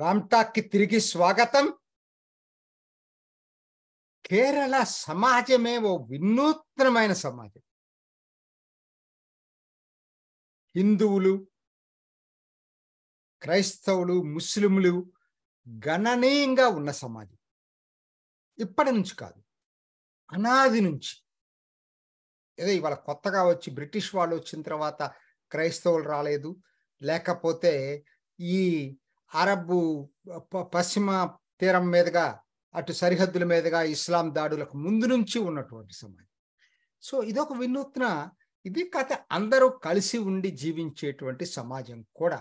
రామ్టాక్కి తిరిగి స్వాగతం కేరళ సమాజమే ఓ వినూత్నమైన సమాజం హిందువులు క్రైస్తవులు ముస్లింలు గణనీయంగా ఉన్న సమాజం ఇప్పటి నుంచి కాదు అనాది నుంచి ఏదో ఇవాళ కొత్తగా వచ్చి బ్రిటిష్ వాళ్ళు వచ్చిన తర్వాత క్రైస్తవులు రాలేదు లేకపోతే ఈ అరబ్బు పశ్చిమ తీరం మీదుగా అటు సరిహద్దుల మీదుగా ఇస్లాం దాడులకు ముందు నుంచి ఉన్నటువంటి సమాజం సో ఇదొక వినూత్న ఇది కథ అందరూ కలిసి ఉండి జీవించేటువంటి సమాజం కూడా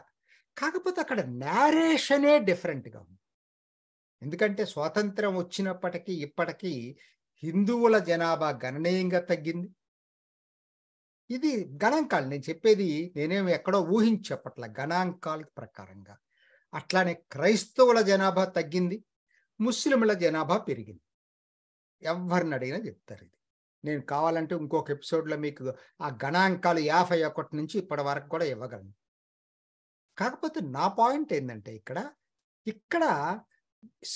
కాకపోతే అక్కడ నేరేషనే డిఫరెంట్గా ఉంది ఎందుకంటే స్వాతంత్రం వచ్చినప్పటికీ ఇప్పటికీ హిందువుల జనాభా గణనీయంగా తగ్గింది ఇది గణాంకాలు నేను చెప్పేది నేనేమి ఎక్కడో ఊహించి చెప్పట్ల గణాంకాల ప్రకారంగా అట్లానే క్రైస్తవుల జనాభా తగ్గింది ముస్లింల జనాభా పెరిగింది ఎవరిని అడిగినా చెప్తారు ఇది నేను కావాలంటే ఇంకొక ఎపిసోడ్లో మీకు ఆ గణాంకాలు యాభై ఒకటి నుంచి ఇప్పటి వరకు కూడా ఇవ్వగలను కాకపోతే నా పాయింట్ ఏంటంటే ఇక్కడ ఇక్కడ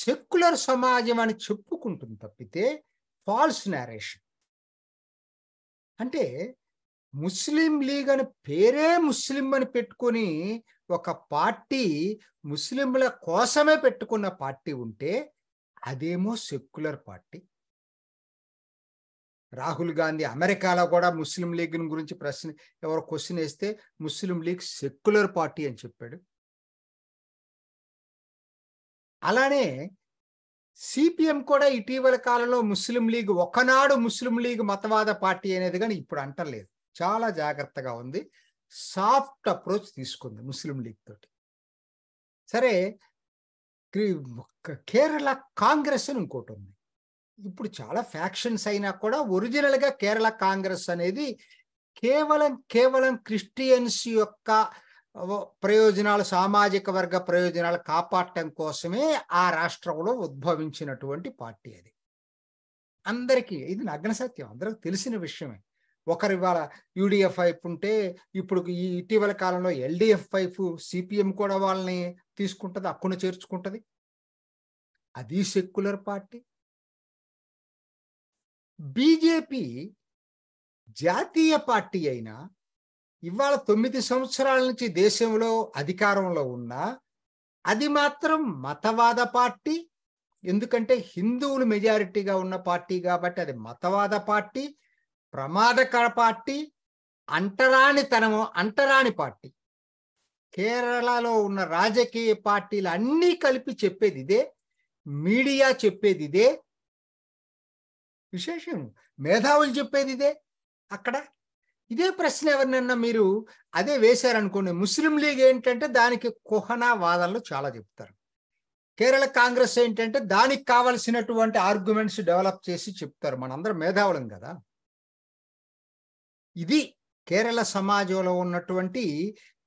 సెక్యులర్ సమాజం అని చెప్పుకుంటుంది తప్పితే ఫాల్స్ నేరేషన్ అంటే ముస్లిం లీగ్ అని పేరే ముస్లిం అని పెట్టుకొని ఒక పార్టీ ముస్లింల కోసమే పెట్టుకున్న పార్టీ ఉంటే అదేమో సెక్యులర్ పార్టీ రాహుల్ గాంధీ అమెరికాలో కూడా ముస్లిం లీగ్ గురించి ప్రశ్న ఎవరు క్వశ్చన్ వేస్తే ముస్లిం లీగ్ సెక్యులర్ పార్టీ అని చెప్పాడు అలానే సిపిఎం కూడా ఇటీవల కాలంలో ముస్లిం లీగ్ ఒకనాడు ముస్లిం లీగ్ మతవాద పార్టీ అనేది కానీ ఇప్పుడు అంటలేదు చాలా జాగ్రత్తగా ఉంది సాఫ్ట్ అప్రోచ్ తీసుకుంది ముస్లిం లీగ్ తోటి సరే కేరళ కాంగ్రెస్ అని ఇంకోటి ఉంది ఇప్పుడు చాలా ఫ్యాక్షన్స్ అయినా కూడా ఒరిజినల్గా కేరళ కాంగ్రెస్ అనేది కేవలం కేవలం క్రిస్టియన్స్ యొక్క ప్రయోజనాలు సామాజిక వర్గ ప్రయోజనాలు కాపాడటం కోసమే ఆ రాష్ట్రంలో ఉద్భవించినటువంటి పార్టీ అది అందరికీ ఇది సత్యం అందరికి తెలిసిన విషయమే ఒకరి వాళ్ళ యూడిఎఫ్ వైపు ఉంటే ఇప్పుడు ఈ ఇటీవల కాలంలో ఎల్డిఎఫ్ వైపు సిపిఎం కూడా వాళ్ళని తీసుకుంటుంది అక్కును చేర్చుకుంటుంది అది సెక్యులర్ పార్టీ బీజేపీ జాతీయ పార్టీ అయినా ఇవాళ తొమ్మిది సంవత్సరాల నుంచి దేశంలో అధికారంలో ఉన్నా అది మాత్రం మతవాద పార్టీ ఎందుకంటే హిందువులు మెజారిటీగా ఉన్న పార్టీ కాబట్టి అది మతవాద పార్టీ ప్రమాదకర పార్టీ అంటరాని తనము అంటరాని పార్టీ కేరళలో ఉన్న రాజకీయ పార్టీలు అన్నీ కలిపి చెప్పేది ఇదే మీడియా చెప్పేది ఇదే విశేషం మేధావులు చెప్పేది ఇదే అక్కడ ఇదే ప్రశ్న ఎవరినన్నా మీరు అదే వేశారనుకోండి ముస్లిం లీగ్ ఏంటంటే దానికి కుహనా వాదనలు చాలా చెప్తారు కేరళ కాంగ్రెస్ ఏంటంటే దానికి కావలసినటువంటి ఆర్గ్యుమెంట్స్ డెవలప్ చేసి చెప్తారు మనందరం మేధావులం కదా ఇది కేరళ సమాజంలో ఉన్నటువంటి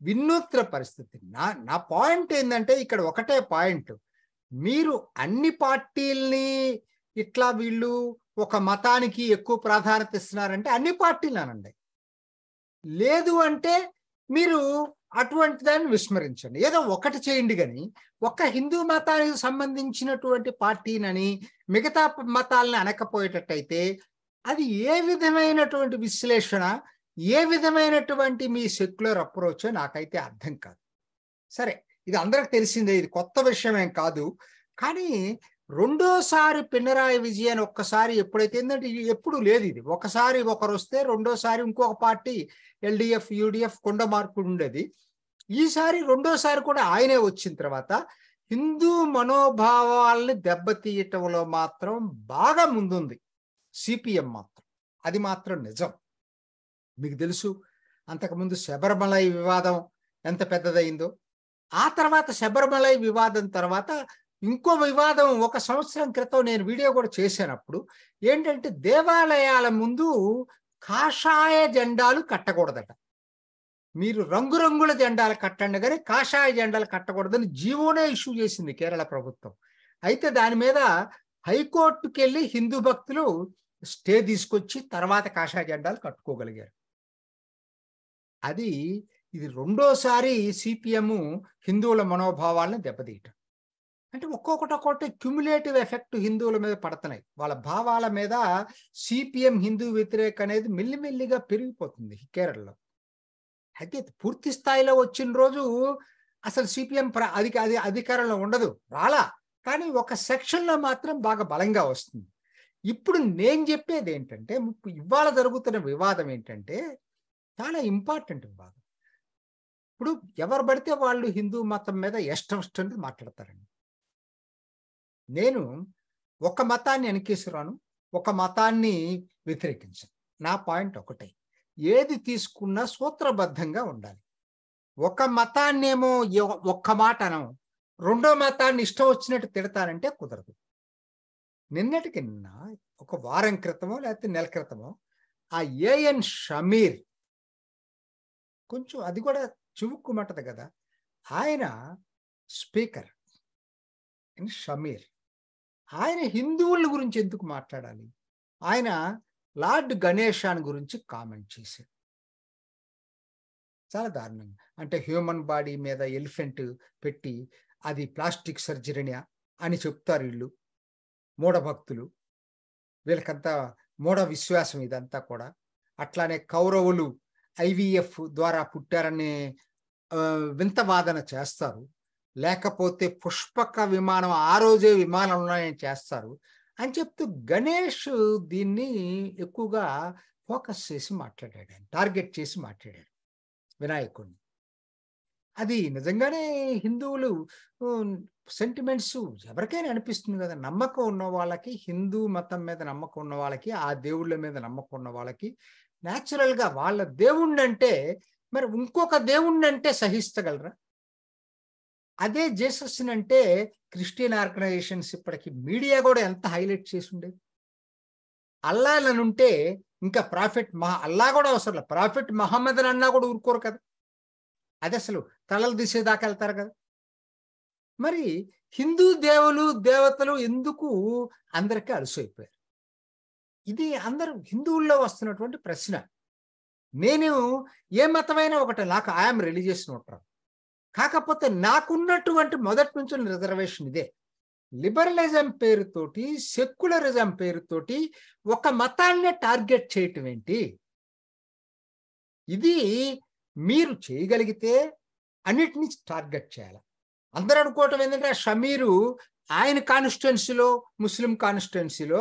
వినూత్న పరిస్థితి నా నా పాయింట్ ఏంటంటే ఇక్కడ ఒకటే పాయింట్ మీరు అన్ని పార్టీల్ని ఇట్లా వీళ్ళు ఒక మతానికి ఎక్కువ ప్రాధాన్యత ఇస్తున్నారంటే అన్ని పార్టీలు అనండి లేదు అంటే మీరు అటువంటి దాన్ని విస్మరించండి ఏదో ఒకటి చేయండి కానీ ఒక హిందూ మతానికి సంబంధించినటువంటి పార్టీనని మిగతా మతాలని అనకపోయేటట్టయితే అది ఏ విధమైనటువంటి విశ్లేషణ ఏ విధమైనటువంటి మీ సెక్యులర్ అప్రోచ్ నాకైతే అర్థం కాదు సరే ఇది అందరికి తెలిసిందే ఇది కొత్త విషయమేం కాదు కానీ రెండోసారి పినరాయి విజయన్ ఒక్కసారి ఎప్పుడైతే ఏంటంటే ఎప్పుడు లేదు ఇది ఒకసారి ఒకరు వస్తే రెండోసారి ఇంకొక పార్టీ ఎల్డిఎఫ్ యూడిఎఫ్ కొండ మార్పు ఉండేది ఈసారి రెండోసారి కూడా ఆయనే వచ్చిన తర్వాత హిందూ మనోభావాల్ని దెబ్బతీయటంలో మాత్రం బాగా ముందుంది సిపిఎం మాత్రం అది మాత్రం నిజం మీకు తెలుసు అంతకుముందు శబరిమలై వివాదం ఎంత పెద్దదైందో ఆ తర్వాత శబరిమలై వివాదం తర్వాత ఇంకో వివాదం ఒక సంవత్సరం క్రితం నేను వీడియో కూడా చేసినప్పుడు ఏంటంటే దేవాలయాల ముందు కాషాయ జెండాలు కట్టకూడదట మీరు రంగురంగుల జెండాలు కట్టండి కానీ కాషాయ జెండాలు కట్టకూడదని జీవోనే ఇష్యూ చేసింది కేరళ ప్రభుత్వం అయితే దాని మీద హైకోర్టుకి వెళ్ళి హిందూ భక్తులు స్టే తీసుకొచ్చి తర్వాత కాషాయ జెండాలు కట్టుకోగలిగారు అది ఇది రెండోసారి సిపిఎం హిందువుల మనోభావాలను దెబ్బతీయటం అంటే ఒక్కొక్కటి ఒక్కొక్కటి క్యుములేటివ్ ఎఫెక్ట్ హిందువుల మీద పడుతున్నాయి వాళ్ళ భావాల మీద సిపిఎం హిందూ వ్యతిరేక అనేది మెల్లిమెల్లిగా పెరిగిపోతుంది కేరళలో అయితే పూర్తి స్థాయిలో వచ్చిన రోజు అసలు సిపిఎం అధిక అధికారంలో ఉండదు రాలా కానీ ఒక సెక్షన్లో మాత్రం బాగా బలంగా వస్తుంది ఇప్పుడు నేను చెప్పేది ఏంటంటే ఇవాళ జరుగుతున్న వివాదం ఏంటంటే చాలా ఇంపార్టెంట్ వివాదం ఇప్పుడు ఎవరు పడితే వాళ్ళు హిందూ మతం మీద ఇష్టం ఇష్టం మాట్లాడతారండి నేను ఒక మతాన్ని వెనకేసిరాను ఒక మతాన్ని వ్యతిరేకించను నా పాయింట్ ఒకటే ఏది తీసుకున్నా సూత్రబద్ధంగా ఉండాలి ఒక మతాన్నేమో ఒక్క మాట అనం రెండో మతాన్ని ఇష్టం వచ్చినట్టు తిడతానంటే కుదరదు నిన్నటికి నిన్న ఒక వారం క్రితమో లేకపోతే నెల క్రితమో ఆ ఏఎన్ షమీర్ కొంచెం అది కూడా చివుక్కుమంటది కదా ఆయన స్పీకర్ షమీర్ ఆయన హిందువుల గురించి ఎందుకు మాట్లాడాలి ఆయన లార్డ్ గణేశాన్ గురించి కామెంట్ చేశారు చాలా దారుణంగా అంటే హ్యూమన్ బాడీ మీద ఎలిఫెంట్ పెట్టి అది ప్లాస్టిక్ సర్జరీనా అని చెప్తారు వీళ్ళు మూఢభక్తులు వీళ్ళకంతా మూఢ విశ్వాసం ఇదంతా కూడా అట్లానే కౌరవులు ఐవీఎఫ్ ద్వారా పుట్టారనే వింత వాదన చేస్తారు లేకపోతే పుష్పక విమానం ఆ రోజే విమానం ఉన్నాయని చేస్తారు అని చెప్తూ గణేష్ దీన్ని ఎక్కువగా ఫోకస్ చేసి మాట్లాడాడు టార్గెట్ చేసి మాట్లాడాడు వినాయకుడిని అది నిజంగానే హిందువులు సెంటిమెంట్స్ ఎవరికైనా అనిపిస్తుంది కదా నమ్మకం ఉన్న వాళ్ళకి హిందూ మతం మీద నమ్మకం ఉన్న వాళ్ళకి ఆ దేవుళ్ళ మీద నమ్మకం ఉన్న వాళ్ళకి న్యాచురల్గా వాళ్ళ దేవుణ్ణి అంటే మరి ఇంకొక దేవుణ్ణి అంటే సహిస్తగలరా అదే జీసస్ అంటే క్రిస్టియన్ ఆర్గనైజేషన్స్ ఇప్పటికి మీడియా కూడా ఎంత హైలైట్ చేసి ఉండేది అల్లాలనుంటే ఇంకా ప్రాఫిట్ మహా అల్లా కూడా అవసరం ప్రాఫిట్ మహమ్మద్ అన్నా కూడా ఊరుకోరు కదా అది అసలు తలలు తీసేదాకా వెళ్తారు కదా మరి హిందూ దేవులు దేవతలు ఎందుకు అందరికీ అలసైపోయారు ఇది అందరూ హిందువుల్లో వస్తున్నటువంటి ప్రశ్న నేను ఏ మతమైనా ఒకటి నాకు ఐఎమ్ రిలీజియస్ ఉంటాను కాకపోతే నాకున్నటువంటి మొదటి నుంచి రిజర్వేషన్ ఇదే లిబరలిజం పేరుతోటి సెక్యులరిజం పేరుతోటి ఒక మతాన్నే టార్గెట్ చేయటం ఏంటి ఇది మీరు చేయగలిగితే అన్నిటినీ టార్గెట్ చేయాలి అందరూ అనుకోవటం ఏంటంటే షమీరు ఆయన కాన్స్టిట్యున్సీలో ముస్లిం కాన్స్టిట్యున్సీలో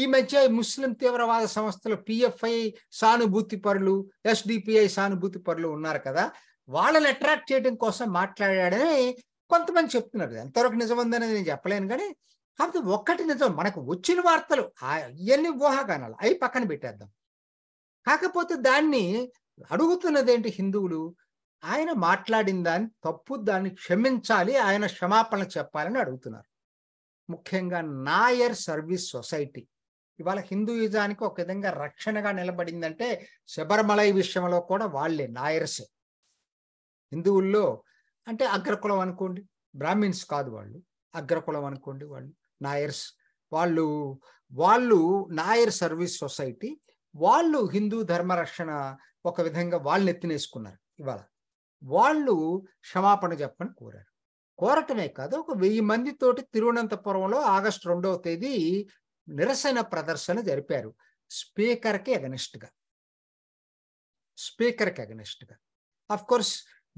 ఈ మధ్య ముస్లిం తీవ్రవాద సంస్థలు పిఎఫ్ఐ సానుభూతి పరులు ఎస్డిపిఐ సానుభూతి పరులు ఉన్నారు కదా వాళ్ళని అట్రాక్ట్ చేయడం కోసం మాట్లాడాడని కొంతమంది చెప్తున్నారు ఎంతవరకు నిజం ఉందనేది నేను చెప్పలేను కానీ కాబట్టి ఒక్కటి నిజం మనకు వచ్చిన వార్తలు ఇవన్నీ ఊహాగానాలు అవి పక్కన పెట్టేద్దాం కాకపోతే దాన్ని అడుగుతున్నదేంటి హిందువులు ఆయన మాట్లాడిన దాన్ని తప్పు దాన్ని క్షమించాలి ఆయన క్షమాపణ చెప్పాలని అడుగుతున్నారు ముఖ్యంగా నాయర్ సర్వీస్ సొసైటీ ఇవాళ హిందూయిజానికి ఒక విధంగా రక్షణగా నిలబడిందంటే శబరిమలై విషయంలో కూడా వాళ్ళే నాయర్సే హిందువుల్లో అంటే అగ్రకులం అనుకోండి బ్రాహ్మిన్స్ కాదు వాళ్ళు అగ్రకులం అనుకోండి వాళ్ళు నాయర్స్ వాళ్ళు వాళ్ళు నాయర్ సర్వీస్ సొసైటీ వాళ్ళు హిందూ ధర్మరక్షణ ఒక విధంగా వాళ్ళని ఎత్తినేసుకున్నారు ఇవాళ వాళ్ళు క్షమాపణ చెప్పని కోరారు కోరటమే కాదు ఒక వెయ్యి మందితోటి తిరువనంతపురంలో ఆగస్టు రెండవ తేదీ నిరసన ప్రదర్శన జరిపారు స్పీకర్కి అగనెస్ట్గా స్పీకర్కి అగనెస్ట్గా అఫ్ కోర్స్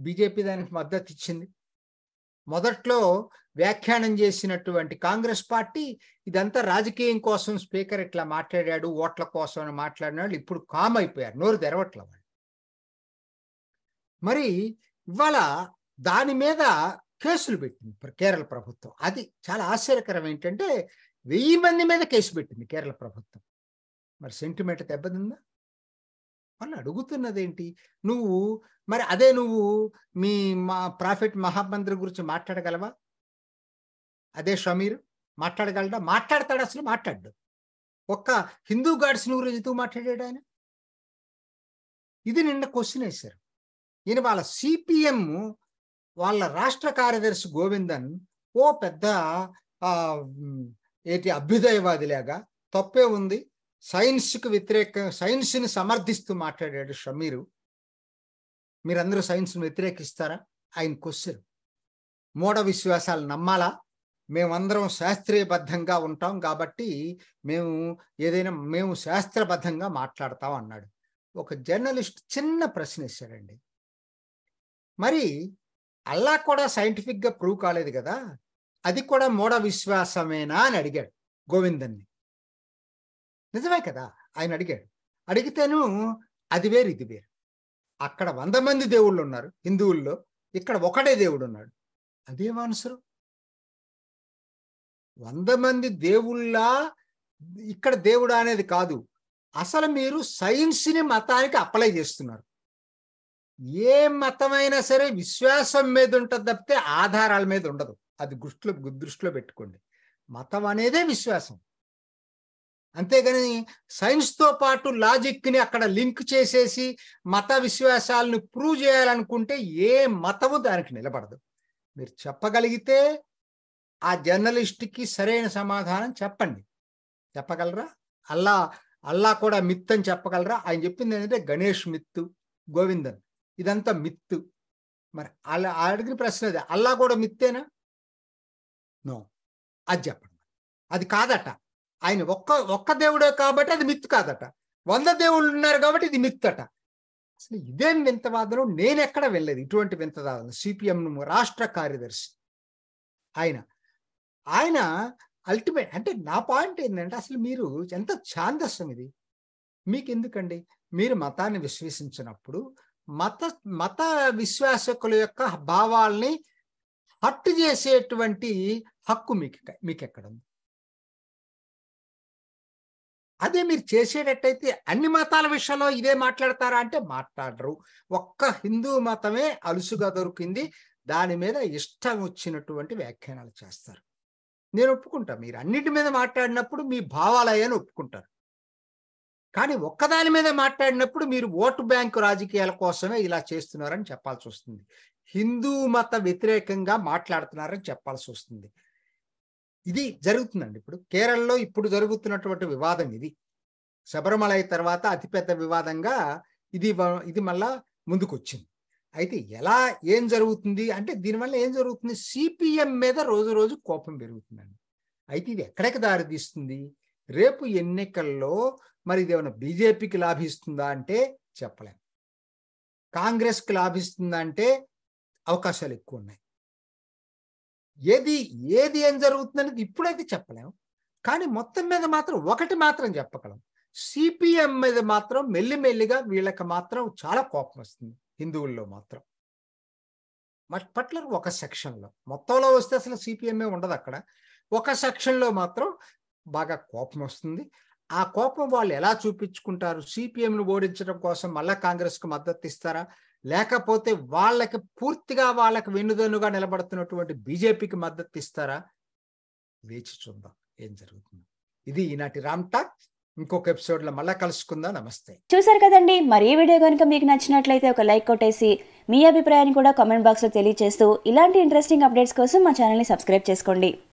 బీజేపీ దానికి మద్దతు ఇచ్చింది మొదట్లో వ్యాఖ్యానం చేసినటువంటి కాంగ్రెస్ పార్టీ ఇదంతా రాజకీయం కోసం స్పీకర్ ఇట్లా మాట్లాడాడు ఓట్ల కోసం అని మాట్లాడిన వాళ్ళు ఇప్పుడు కామ్ అయిపోయారు నోరు తెరవట్ల వాళ్ళు మరి ఇవాళ దాని మీద కేసులు పెట్టింది కేరళ ప్రభుత్వం అది చాలా ఆశ్చర్యకరం ఏంటంటే వెయ్యి మంది మీద కేసు పెట్టింది కేరళ ప్రభుత్వం మరి సెంటిమెంట్ దెబ్బతిందా వాళ్ళు అడుగుతున్నది ఏంటి నువ్వు మరి అదే నువ్వు మీ మా ప్రాఫిట్ మహామంత్రి గురించి మాట్లాడగలవా అదే షమీర్ మాట్లాడగలడా మాట్లాడతాడు అసలు మాట్లాడు ఒక్క హిందూ గాడ్స్ గురించి మాట్లాడాడు ఆయన ఇది నిన్న క్వశ్చన్ వేశారు ఈయన వాళ్ళ సిపిఎం వాళ్ళ రాష్ట్ర కార్యదర్శి గోవిందన్ ఓ పెద్ద ఏంటి లాగా తప్పే ఉంది సైన్స్కు వ్యతిరేక సైన్స్ని సమర్థిస్తూ మాట్లాడాడు షమీరు మీరందరూ సైన్స్ని వ్యతిరేకిస్తారా ఆయన క్వశ్చన్ మూఢ విశ్వాసాలు నమ్మాలా మేమందరం శాస్త్రీయబద్ధంగా ఉంటాం కాబట్టి మేము ఏదైనా మేము శాస్త్రబద్ధంగా మాట్లాడతాం అన్నాడు ఒక జర్నలిస్ట్ చిన్న ప్రశ్న ఇచ్చాడండి మరి అల్లా కూడా సైంటిఫిక్గా ప్రూవ్ కాలేదు కదా అది కూడా మూఢ విశ్వాసమేనా అని అడిగాడు గోవిందన్ని నిజమే కదా ఆయన అడిగాడు అడిగితేను అది వేరు ఇది వేరు అక్కడ వంద మంది దేవుళ్ళు ఉన్నారు హిందువుల్లో ఇక్కడ ఒకడే దేవుడు ఉన్నాడు అదే ఆన్సరు వంద మంది దేవుళ్ళ ఇక్కడ దేవుడా అనేది కాదు అసలు మీరు సైన్స్ని మతానికి అప్లై చేస్తున్నారు ఏ మతమైనా సరే విశ్వాసం మీద ఉంటుంది తప్పితే ఆధారాల మీద ఉండదు అది గుర్తులో దృష్టిలో పెట్టుకోండి మతం అనేదే విశ్వాసం అంతేగాని సైన్స్తో పాటు లాజిక్ని అక్కడ లింక్ చేసేసి మత విశ్వాసాలను ప్రూవ్ చేయాలనుకుంటే ఏ మతము దానికి నిలబడదు మీరు చెప్పగలిగితే ఆ జర్నలిస్ట్కి సరైన సమాధానం చెప్పండి చెప్పగలరా అల్లా అల్లా కూడా మిత్ అని చెప్పగలరా ఆయన చెప్పింది ఏంటంటే గణేష్ మిత్తు గోవిందన్ ఇదంతా మిత్తు మరి అలా అడిగిన ప్రశ్న అదే అల్లా కూడా మిత్తేనా నో అది చెప్పండి అది కాదట ఆయన ఒక్క ఒక్క దేవుడే కాబట్టి అది మిత్తు కాదట వంద దేవుళ్ళు ఉన్నారు కాబట్టి ఇది మిత్తట అసలు ఇదేం వింతవాదనం నేను ఎక్కడ వెళ్ళలేదు ఇటువంటి వింతవాదనం సిపిఎం రాష్ట్ర కార్యదర్శి ఆయన ఆయన అల్టిమేట్ అంటే నా పాయింట్ ఏంటంటే అసలు మీరు ఎంత ఛాందస్యం ఇది మీకు ఎందుకండి మీరు మతాన్ని విశ్వసించినప్పుడు మత మత విశ్వాసకుల యొక్క భావాల్ని హట్ చేసేటువంటి హక్కు మీకు మీకు ఎక్కడ ఉంది అదే మీరు చేసేటట్టయితే అన్ని మతాల విషయంలో ఇదే మాట్లాడతారా అంటే మాట్లాడరు ఒక్క హిందూ మతమే అలుసుగా దొరికింది దాని మీద ఇష్టం వచ్చినటువంటి వ్యాఖ్యానాలు చేస్తారు నేను ఒప్పుకుంటా మీరు అన్నిటి మీద మాట్లాడినప్పుడు మీ భావాలయ్యని ఒప్పుకుంటారు కానీ ఒక్కదాని మీద మాట్లాడినప్పుడు మీరు ఓటు బ్యాంకు రాజకీయాల కోసమే ఇలా చేస్తున్నారని చెప్పాల్సి వస్తుంది హిందూ మత వ్యతిరేకంగా మాట్లాడుతున్నారని చెప్పాల్సి వస్తుంది ఇది జరుగుతుందండి ఇప్పుడు కేరళలో ఇప్పుడు జరుగుతున్నటువంటి వివాదం ఇది శబరిమల తర్వాత అతిపెద్ద వివాదంగా ఇది ఇది మళ్ళా ముందుకొచ్చింది అయితే ఎలా ఏం జరుగుతుంది అంటే దీనివల్ల ఏం జరుగుతుంది సిపిఎం మీద రోజు రోజు కోపం పెరుగుతుందండి అయితే ఇది ఎక్కడికి దారితీస్తుంది రేపు ఎన్నికల్లో మరి ఇదేమైనా బీజేపీకి లాభిస్తుందా అంటే చెప్పలేం కాంగ్రెస్కి లాభిస్తుందా అంటే అవకాశాలు ఎక్కువ ఉన్నాయి ఏది ఏది ఏం జరుగుతుందనేది ఇప్పుడైతే చెప్పలేము కానీ మొత్తం మీద మాత్రం ఒకటి మాత్రం చెప్పగలం సిపిఎం మీద మాత్రం మెల్లిమెల్లిగా వీళ్ళకి మాత్రం చాలా కోపం వస్తుంది హిందువుల్లో మాత్రం పట్లర్ ఒక సెక్షన్లో మొత్తంలో వస్తే అసలు సిపిఎంఏ ఉండదు అక్కడ ఒక సెక్షన్లో మాత్రం బాగా కోపం వస్తుంది ఆ కోపం వాళ్ళు ఎలా చూపించుకుంటారు ను ఓడించడం కోసం మళ్ళా కాంగ్రెస్కు మద్దతు ఇస్తారా లేకపోతే వాళ్ళకి పూర్తిగా వాళ్ళకి వెన్నుదన్నుగా నిలబడుతున్నటువంటి బీజేపీకి మద్దతు ఇస్తారా వేచి చూద్దాం ఏం జరుగుతుంది ఇది ఈనాటి రామ్ టాక్ ఇంకొక ఎపిసోడ్లో మళ్ళీ కలుసుకుందాం నమస్తే చూసారు కదండి మరి ఈ వీడియో కనుక మీకు నచ్చినట్లయితే ఒక లైక్ కొట్టేసి మీ అభిప్రాయాన్ని కూడా కామెంట్ బాక్స్లో తెలియజేస్తూ ఇలాంటి ఇంట్రెస్టింగ్ అప్డేట్స్ కోసం మా ఛానల్ని సబ్స్క్రైబ్ చేసుకోండి